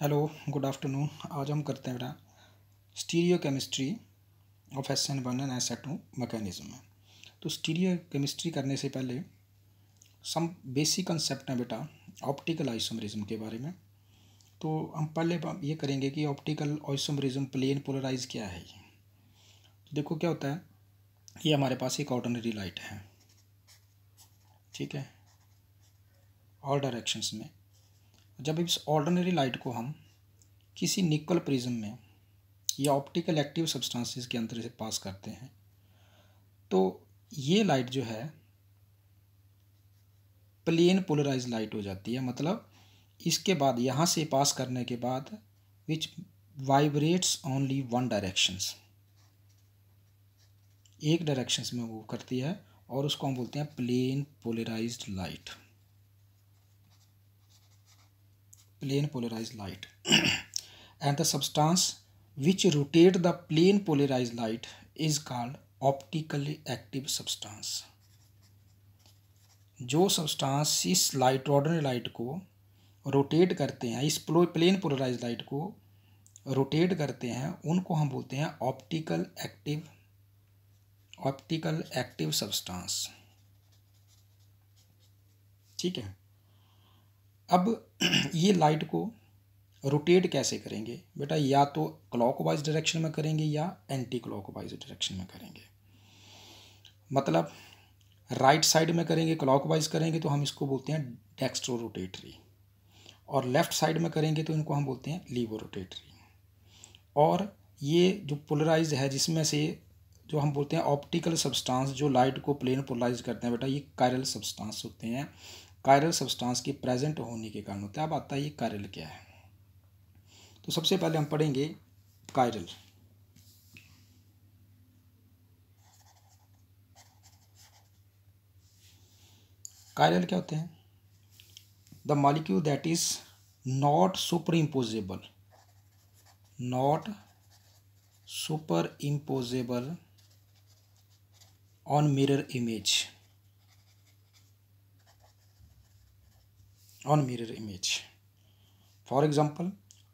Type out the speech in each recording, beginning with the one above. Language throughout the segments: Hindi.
हेलो गुड आफ्टरनून आज हम करते हैं बेटा stereo chemistry of S N one N S eight mechanism तो स्टीरियो केमिस्ट्री करने से पहले सम बेसिक कंसेप्ट है बेटा ऑप्टिकल आइसोमरिज्म के बारे में तो हम पहले ये करेंगे कि ऑप्टिकल आइसोमरिज्म प्लेन पोलराइज क्या है तो देखो क्या होता है ये हमारे पास एक ऑर्डनरी लाइट है ठीक है ऑल डायरेक्शंस में जब इस ऑर्डनरी लाइट को हम किसी निकल प्रिज्म में या ऑप्टिकल एक्टिव सब्सटेंसेस के अंतर से पास करते हैं तो ये लाइट जो है प्लेन पोलराइज लाइट हो जाती है मतलब इसके बाद यहाँ से पास करने के बाद which vibrates only one directions एक डायरेक्शंस में वो करती है और उसको हम बोलते हैं plane polarized light plane polarize light and the substance which rotate the plane polarize light is called optically active substance जो सबस्टांस इस लाइट ऑर्डनरी लाइट को रोटेट करते हैं इस प्लो प्लेन पोलराइज लाइट को रोटेट करते हैं उनको हम बोलते हैं optical active optical active substance ठीक है अब ये लाइट को रोटेट कैसे करेंगे बेटा या तो क्लॉकवाइज डायरेक्शन में करेंगे या एंटी क्लॉकवाइज डायरेक्शन में करेंगे मतलब राइट right साइड में करेंगे क्लॉकवाइज करेंगे तो हम इसको बोलते हैं डेक्स्ट्रो रोटेटरी और लेफ़्ट साइड में करेंगे तो इनको हम बोलते हैं लीवो रोटेटरी और ये जो पोलराइज है जिसमें से जो हम बोलते हैं ऑप्टिकल सब्सटेंस जो लाइट को प्लेन पोलराइज करते हैं बेटा ये कायरल सब्सटेंस होते हैं कायरल सब्सटेंस के प्रेजेंट होने के कारण होता है अब आता है ये कायरल क्या है तो सबसे पहले हम पढ़ेंगे कायरल कायरल क्या होते हैं the molecule that is not super imposable not super imposable on mirror image on mirror image for example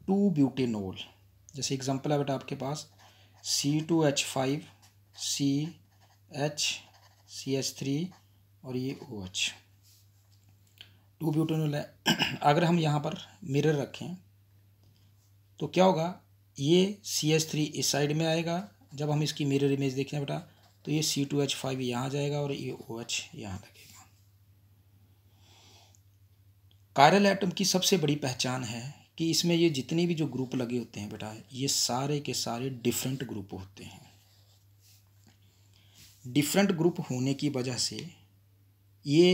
two नोल जैसे एग्जाम्पल है बेटा आपके पास C two H five C H C H three और ये ओ एच टू ब्यूटेनोल है अगर हम यहाँ पर मिरर रखें तो क्या होगा ये सी एच थ्री इस साइड में आएगा जब हम इसकी मिरर इमेज देखें बेटा तो ये सी टू एच फाइव यहाँ जाएगा और ये ओ एच यहाँ लगेगा कायरल एटम की सबसे बड़ी पहचान है कि इसमें ये जितने भी जो ग्रुप लगे होते हैं बेटा ये सारे के सारे डिफरेंट ग्रुप होते हैं डिफरेंट ग्रुप होने की वजह से ये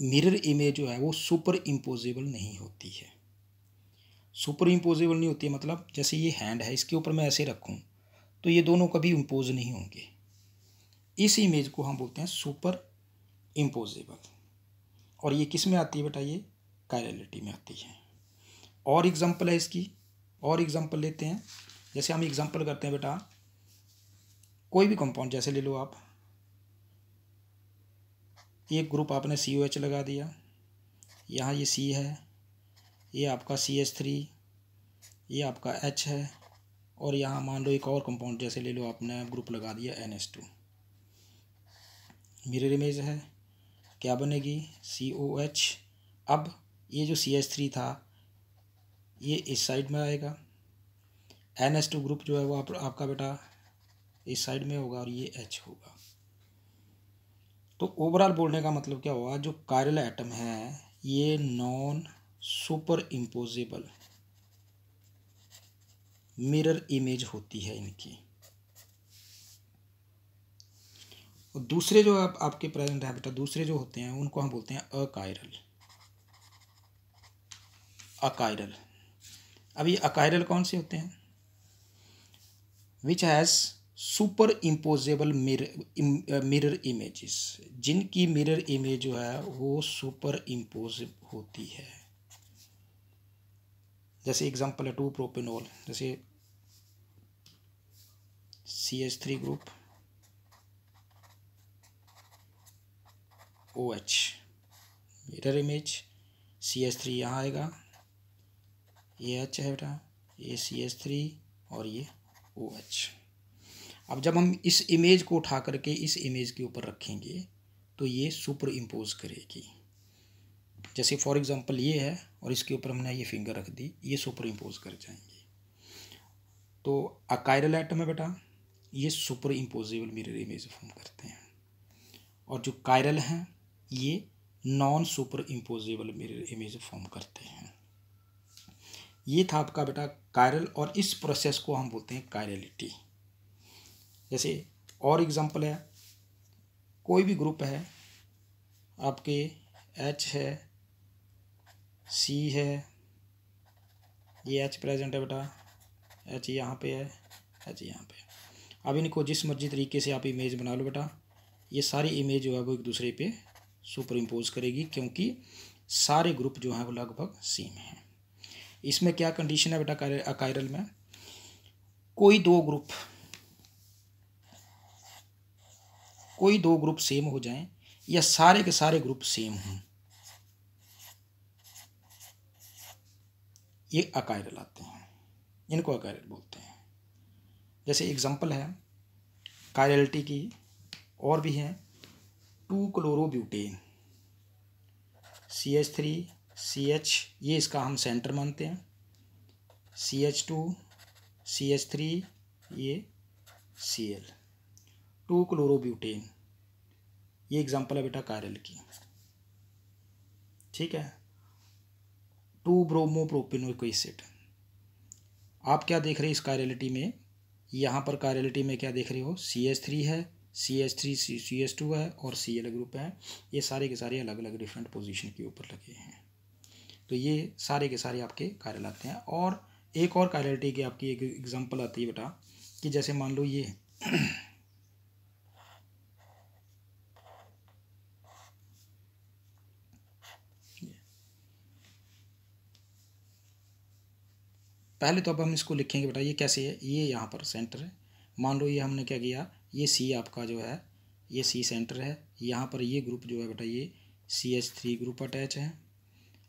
मिरर इमेज जो है वो सुपर इम्पोजेबल नहीं होती है सुपर इम्पोजेबल नहीं होती है मतलब जैसे ये हैंड है इसके ऊपर मैं ऐसे रखूँ तो ये दोनों कभी इम्पोज नहीं होंगे इस इमेज को हम बोलते हैं सुपर इम्पोजेबल और ये किस में आती है बेटा ये कायरलिटी में आती है और एग्ज़ाम्पल है इसकी और एग्ज़ाम्पल लेते हैं जैसे हम एग्ज़ाम्पल करते हैं बेटा कोई भी कंपाउंड जैसे ले लो आप एक ग्रुप आपने सी ओ एच लगा दिया यहाँ ये सी है ये आपका सी एच थ्री ये आपका एच है और यहाँ मान लो एक और कंपाउंड जैसे ले लो आपने ग्रुप लगा दिया N S two mirror image है क्या बनेगी सी ओ एच अब ये जो सी एच थ्री था ये इस साइड में आएगा एन एस टू ग्रुप जो है वो आप, आपका बेटा इस साइड में होगा और ये एच होगा तो ओवरऑल बोलने का मतलब क्या हुआ जो कायरल एटम है ये non super imposable mirror image होती है इनकी और दूसरे जो आप आपके प्रेजेंट है बेटा दूसरे जो होते हैं उनको हम बोलते हैं अकायरल अकायरल अब ये अकायरल कौन से होते हैं which has super imposable mirror mirror images जिनकी मिरर इमेज जो है वो सुपर इम्पोज होती है जैसे एग्जांपल है टू प्रोपेनोल जैसे C H three group O H mirror image C S three यहाँ आएगा ए एच है बेटा ये सी एस थ्री और ये ओ एच अब जब हम इस इमेज को उठा करके इस इमेज के ऊपर रखेंगे तो ये सुपर इम्पोज करेगी जैसे फॉर एग्जांपल ये है और इसके ऊपर हमने ये फिंगर रख दी ये सुपर इम्पोज कर जाएंगे तो अकायरल एटम है बेटा ये super imposable mirror image form करते हैं और जो कायरल हैं ये non super imposable mirror image form करते हैं ये था आपका बेटा कायरल और इस प्रोसेस को हम बोलते हैं कायरलिटी जैसे और एग्जांपल है कोई भी ग्रुप है आपके एच है सी है ये एच प्रेजेंट है बेटा एच यहाँ पे है एच यहाँ पे अब इनको जिस मर्जी तरीके से आप इमेज बना लो बेटा ये सारी इमेज जो है वो एक दूसरे पे सुपर इम्पोज करेगी क्योंकि सारे ग्रुप जो हैं वो लगभग सेम हैं इसमें क्या कंडीशन है बेटा अकायरल में कोई दो ग्रुप कोई दो ग्रुप सेम हो जाएं या सारे के सारे ग्रुप सेम हों ये अकायरल आते हैं इनको अकायरल बोलते हैं जैसे एग्जांपल है कायरलिटी की और भी हैं two chlorobutane C H three C H ये इसका हम सेंटर मानते हैं C H two C H three ये सी एल टू क्लोरोब्यूटेन ये एग्जांपल है बेटा कारल की ठीक है टू ब्रोमो ब्रोमोप्रोपिनोइक सेट आप क्या देख रहे हैं इस कारलिटी में यहाँ पर कारलिटी में क्या देख रहे हो सी एच थ्री है C H three C C S two है और सी एल ग्रुप है ये सारे के सारे अलग अलग डिफरेंट पोजीशन के ऊपर लगे हैं तो ये सारे के सारे आपके कार्य आते हैं और एक और कार्यालिटी की आपकी एक एग्जाम्पल आती है बेटा कि जैसे मान लो ये पहले तो अब हम इसको लिखेंगे बेटा ये कैसे है ये यहाँ पर सेंटर है मान लो ये हमने क्या किया ये सी आपका जो है ये सी सेंटर है यहाँ पर ये ग्रुप जो है बेटा ये C H three group attach है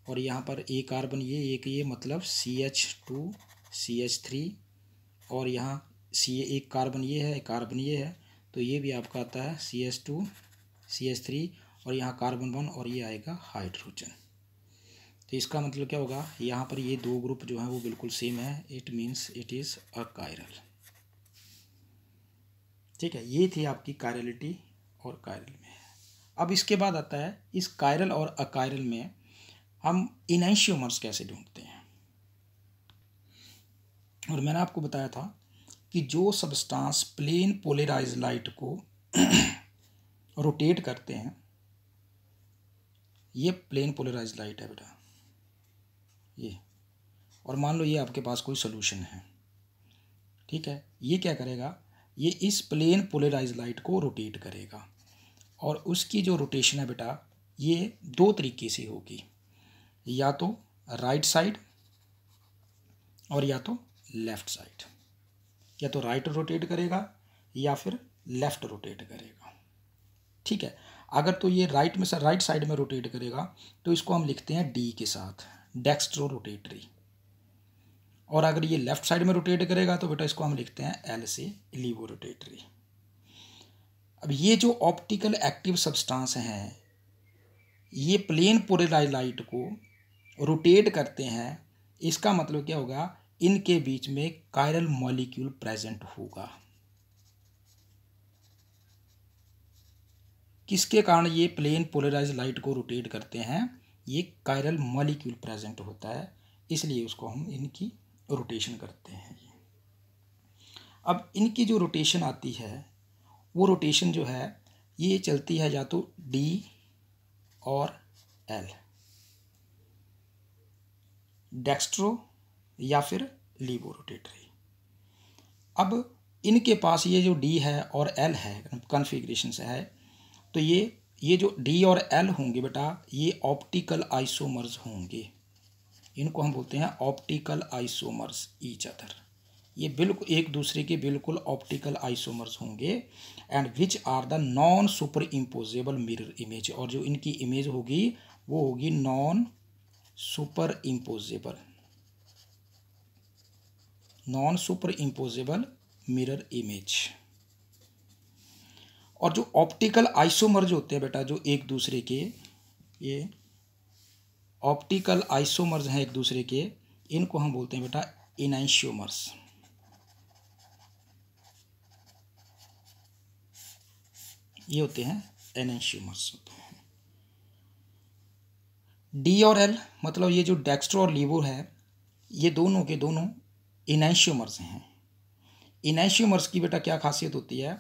और यहाँ पर ए कार्बन ये एक ये मतलब C H two C H three और यहाँ सी एक कार्बन ये है एक कार्बन ये है तो ये भी आपका आता है C H two C H three और यहाँ कार्बन वन और ये आएगा हाइड्रोजन तो इसका मतलब क्या होगा यहाँ पर ये दो ग्रुप जो है वो बिल्कुल सेम है it means it is a chiral ठीक है ये थी आपकी कायरलिटी और कायरल में अब इसके बाद आता है इस कायरल और अकायरल में हम इनाइशियोमर्स कैसे ढूंढते हैं और मैंने आपको बताया था कि जो सबस्टांस प्लेन पोलराइज लाइट को रोटेट करते हैं ये प्लेन पोलराइज लाइट है बेटा ये और मान लो ये आपके पास कोई सोल्यूशन है ठीक है ये क्या करेगा ये इस प्लेन पोलराइज लाइट को रोटेट करेगा और उसकी जो रोटेशन है बेटा ये दो तरीके से होगी या तो राइट साइड और या तो लेफ़्ट साइड या तो राइट रोटेट करेगा या फिर लेफ़्ट रोटेट करेगा ठीक है अगर तो ये राइट में राइट साइड में रोटेट करेगा तो इसको हम लिखते हैं डी के साथ डेक्स्ट्रो रोटेटरी और अगर ये लेफ्ट साइड में रोटेट करेगा तो बेटा इसको हम लिखते हैं एल से लीवो रोटेटरी अब ये जो ऑप्टिकल एक्टिव सब्सटेंस हैं ये प्लेन पोलराइज लाइट को रोटेट करते हैं इसका मतलब क्या होगा इनके बीच में कायरल मॉलिक्यूल प्रेजेंट होगा किसके कारण ये प्लेन पोलराइज लाइट को रोटेट करते हैं ये कायरल मॉलिक्यूल प्रेजेंट होता है इसलिए उसको हम इनकी रोटेशन करते हैं ये अब इनकी जो रोटेशन आती है वो रोटेशन जो है ये चलती है या तो डी और एल डेक्स्ट्रो या फिर लीबो रोटेटरी अब इनके पास ये जो डी है और एल है कन्फिग्रेशन से है तो ये ये जो डी और एल होंगे बेटा ये ऑप्टिकल आइसोमर्स होंगे इनको हम बोलते हैं ऑप्टिकल आइसोमर्स ईच अदर ये बिल्कुल एक दूसरे के बिल्कुल ऑप्टिकल आइसोमर्स होंगे and which are the non super imposable mirror image और जो इनकी इमेज होगी वो होगी non super imposable non super imposable mirror image और जो ऑप्टिकल आइसोमर्ज होते हैं बेटा जो एक दूसरे के ये ऑप्टिकल आइसोमर्स हैं एक दूसरे के इनको हम बोलते हैं बेटा इनाइशोमर्स ये होते हैं एनेंशियोमर्स होते हैं डी और एल मतलब ये जो डेक्स्ट्रो और लीवो है ये दोनों के दोनों इनाइशियोमर्स हैं इनाइशियोमर्स की बेटा क्या खासियत होती है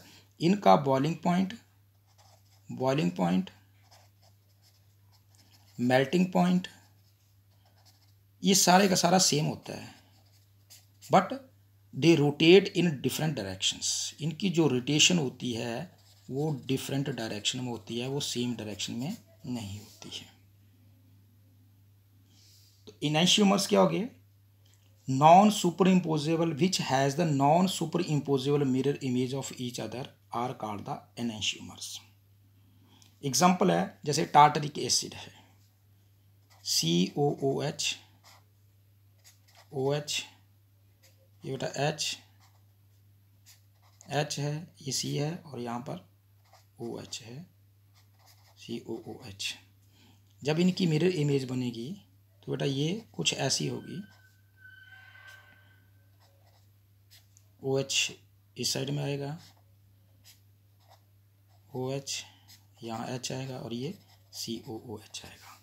इनका boiling point boiling point melting point ये सारे का सारा सेम होता है but they rotate in different directions इनकी जो रोटेशन होती है वो डिफरेंट डायरेक्शन में होती है वो सेम डायरेक्शन में नहीं होती है तो इनाइशियोमर्स क्या हो गए non super imposable which has the non super imposable mirror image of each other are called the enantiomers example है जैसे टार्टरिक एसिड है C O O H O H ये बेटा एच एच है ये सी है और यहाँ पर ओ एच है सी ओ ओ एच जब इनकी मिरर इमेज बनेगी तो बेटा ये कुछ ऐसी होगी ओ एच इस साइड में आएगा ओ OH, एच यहाँ एच आएगा और ये सी ओ ओ एच आएगा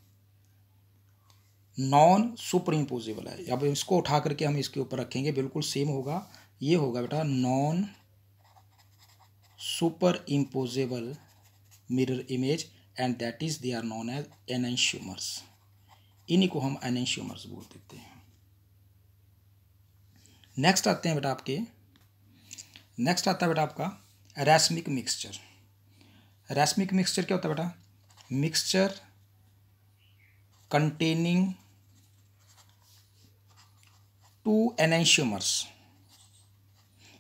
नॉन सुपर इम्पोजिबल है अब इसको उठा करके हम इसके ऊपर रखेंगे बिल्कुल सेम होगा ये होगा बेटा non super imposable mirror image and that is they are known as enantiomers इन्हीं को हम एनेंश्यूमर्स बोल देते हैं नेक्स्ट आते हैं बेटा आपके नेक्स्ट आता है बेटा आपका रेसमिक मिक्सचर रेसमिक मिक्सचर क्या होता है बेटा मिक्सचर कंटेनिंग टू एनेंशियमर्स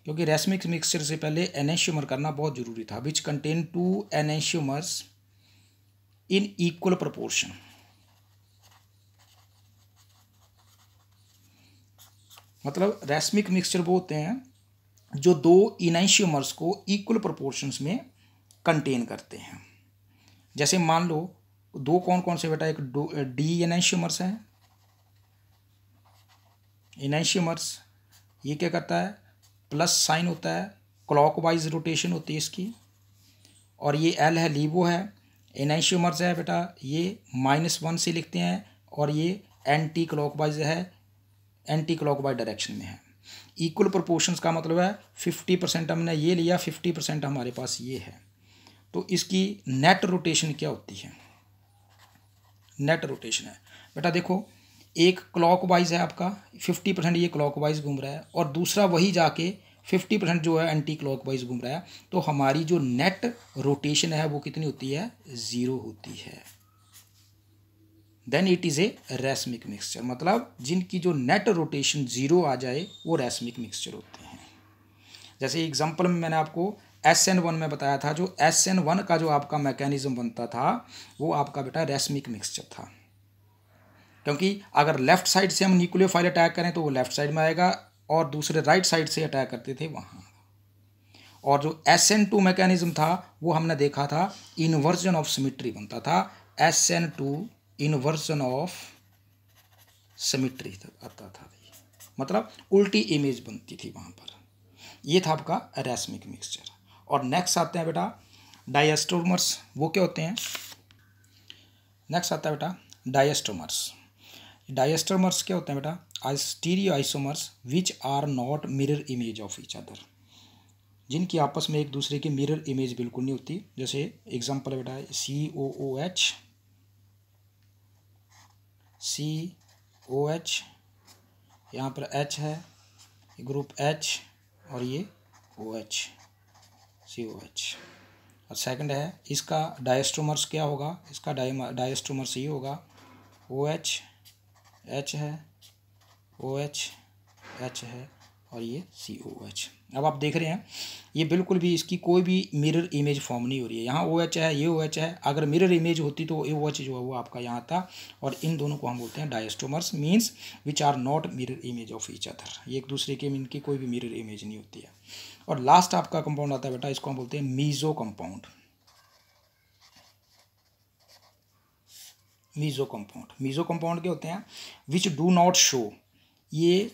क्योंकि रेसमिक्स मिक्सचर से पहले एनेंशियमर करना बहुत जरूरी था which contain two enantiomers in equal proportion मतलब रेसमिक मिक्सचर वो होते हैं जो दो इनाइशियमर्स को इक्वल प्रपोर्शन में कंटेन करते हैं जैसे मान लो दो कौन कौन से बेटा एक डी एनाइशियमर्स है इनाइशियमर्स ये क्या करता है प्लस साइन होता है क्लॉकवाइज रोटेशन होती है इसकी और ये एल है लीवो है एनाइशियोमर्स है बेटा ये माइनस वन से लिखते हैं और ये एंटी क्लॉकवाइज है एंटी क्लॉकवाइज डायरेक्शन में है इक्वल प्रोपोर्शंस का मतलब है फिफ्टी परसेंट हमने ये लिया फिफ्टी परसेंट हमारे पास ये है तो इसकी नेट रोटेशन क्या होती है नेट रोटेशन है बेटा देखो एक क्लॉकवाइज है आपका फिफ्टी परसेंट ये क्लॉकवाइज घूम रहा है और दूसरा वही जाके फिफ्टी परसेंट जो है एंटी क्लॉकवाइज घूम रहा है तो हमारी जो नेट रोटेशन है वो कितनी होती है ज़ीरो होती है then it is a racemic mixture मतलब जिनकी जो नेट रोटेशन ज़ीरो आ जाए वो रेसमिक मिक्सचर होते हैं जैसे एग्जाम्पल में मैंने आपको एस एन वन में बताया था जो एस एन वन का जो आपका मैकेनिज्म बनता था वो आपका बेटा रेसमिक मिक्सचर था क्योंकि अगर लेफ्ट साइड से हम न्यूक्लियोफाइल अटैक करें तो वो लेफ्ट साइड में आएगा और दूसरे राइट साइड से अटैक करते थे वहाँ और जो एस एन टू मैकेनिज्म था वो हमने देखा था इन्वर्जन ऑफ सिमिट्री बनता था S N two inversion of symmetry आता था मतलब उल्टी इमेज बनती थी वहाँ पर ये था आपका रेसमिक मिक्सचर और नेक्स्ट आते हैं बेटा डायस्टोमर्स वो क्या होते हैं नेक्स्ट आता है बेटा डायस्टोमर्स डायस्टर्मर्स क्या होते हैं बेटा आई stereo isomers which are not mirror image of each other जिनकी आपस में एक दूसरे की मिरर इमेज बिल्कुल नहीं होती जैसे एग्जाम्पल बेटा है C O O H C O H यहाँ पर एच है ग्रुप एच और ये O H C O H और सेकंड है इसका डायस्ट्रोमर्स क्या होगा इसका डायस्ट्रोमर्स ये होगा ओ OH, एच एच है ओ एच एच है और ये सी ओ एच अब आप देख रहे हैं ये बिल्कुल भी इसकी कोई भी मिरर इमेज फॉर्म नहीं हो रही है यहाँ ओ एच है ये ओ एच है अगर मिरर इमेज होती तो ए ओ एच जो है वो आपका यहाँ था और इन दोनों को हम बोलते हैं diastereomers means which are not mirror image of each other ये एक दूसरे के इनकी कोई भी मिरर इमेज नहीं होती है और लास्ट आपका कंपाउंड आता है बेटा इसको हम बोलते हैं meso compound meso compound meso compound क्या होते हैं विच डू नॉट शो ये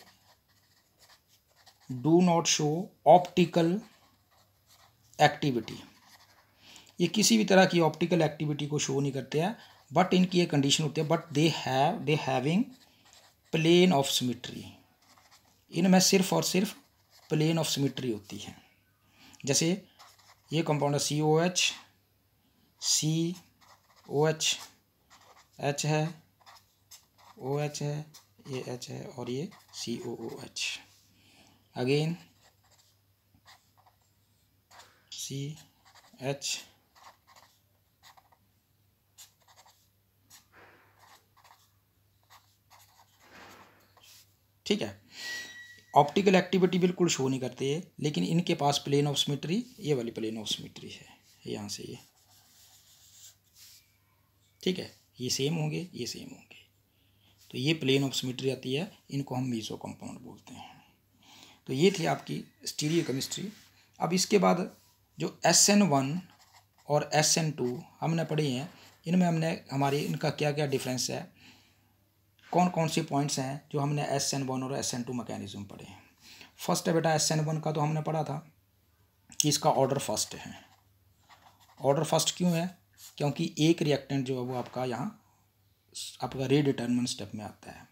do not show optical activity ये किसी भी तरह की ऑप्टिकल एक्टिविटी को शो नहीं करते हैं बट इनकी ये कंडीशन होती है but they have they having plane of symmetry इनमें सिर्फ और सिर्फ प्लेन ऑफ सिमिट्री होती है जैसे ये कंपाउंड है C O H C O H H है ओ एच है ये एच है और ये C O O H again C H ठीक है ऑप्टिकल एक्टिविटी बिल्कुल शो नहीं करती है लेकिन इनके पास प्लेन ऑफ सिमेट्री ये वाली प्लेन ऑफ सिमेट्री है यहाँ से ये ठीक है ये सेम होंगे ये सेम होंगे तो ये प्लेन ऑफ सिमेट्री आती है इनको हम मीसो कंपाउंड बोलते हैं तो ये थी आपकी स्टीरियो केमिस्ट्री अब इसके बाद जो एस एन वन और एस एन टू हमने पढ़ी हैं इनमें हमने हमारी इनका क्या क्या डिफरेंस है कौन कौन से पॉइंट्स हैं जो हमने एस एन वन और एस एन टू मैकेनिज्म पढ़े हैं फर्स्ट है बेटा एस एन वन का तो हमने पढ़ा था कि इसका ऑर्डर फर्स्ट है ऑर्डर फर्स्ट क्यों है क्योंकि एक रिएक्टेंट जो है वो आपका यहाँ आपका रेडिटर्मन स्टेप में आता है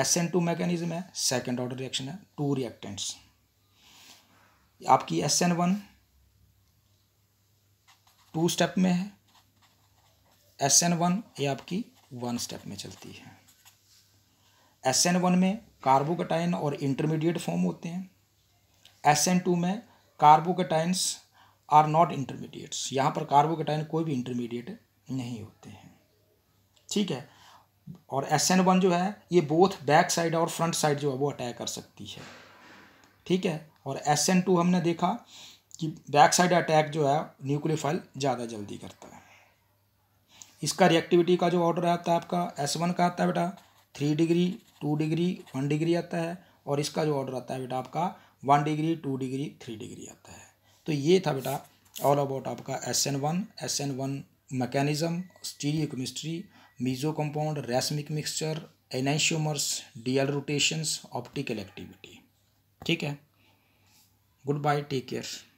एस एन टू मैकेनिज्म है सेकेंड ऑर्डर रिएक्शन है टू रिएक्टेंट्स आपकी S N one two step में है एस एन वन ये आपकी वन स्टेप में चलती है एस एन वन में कार्बोकटाइन और इंटरमीडिएट फॉर्म होते हैं एस एन टू में कार्बोकटाइन्स आर नॉट इंटरमीडिएट्स यहाँ पर कार्बोकेटाइन कोई भी इंटरमीडिएट नहीं होते हैं ठीक है और एस एन वन जो है ये बोथ बैक साइड और फ्रंट साइड जो है वो अटैक कर सकती है ठीक है और एस एन टू हमने देखा कि बैक साइड अटैक जो है न्यूक्लियोफाइल ज़्यादा जल्दी करता है इसका रिएक्टिविटी का जो ऑर्डर आता है आपका एस वन का आता है बेटा three degree two degree one degree आता है और इसका जो ऑर्डर आता है बेटा आपका one degree two degree three degree आता है तो ये था बेटा ऑल अबाउट आपका S N one S N one mechanism stereo chemistry meso compound racemic mixture enantiomers DL rotations optical activity ठीक है गुड बाय टेक केयर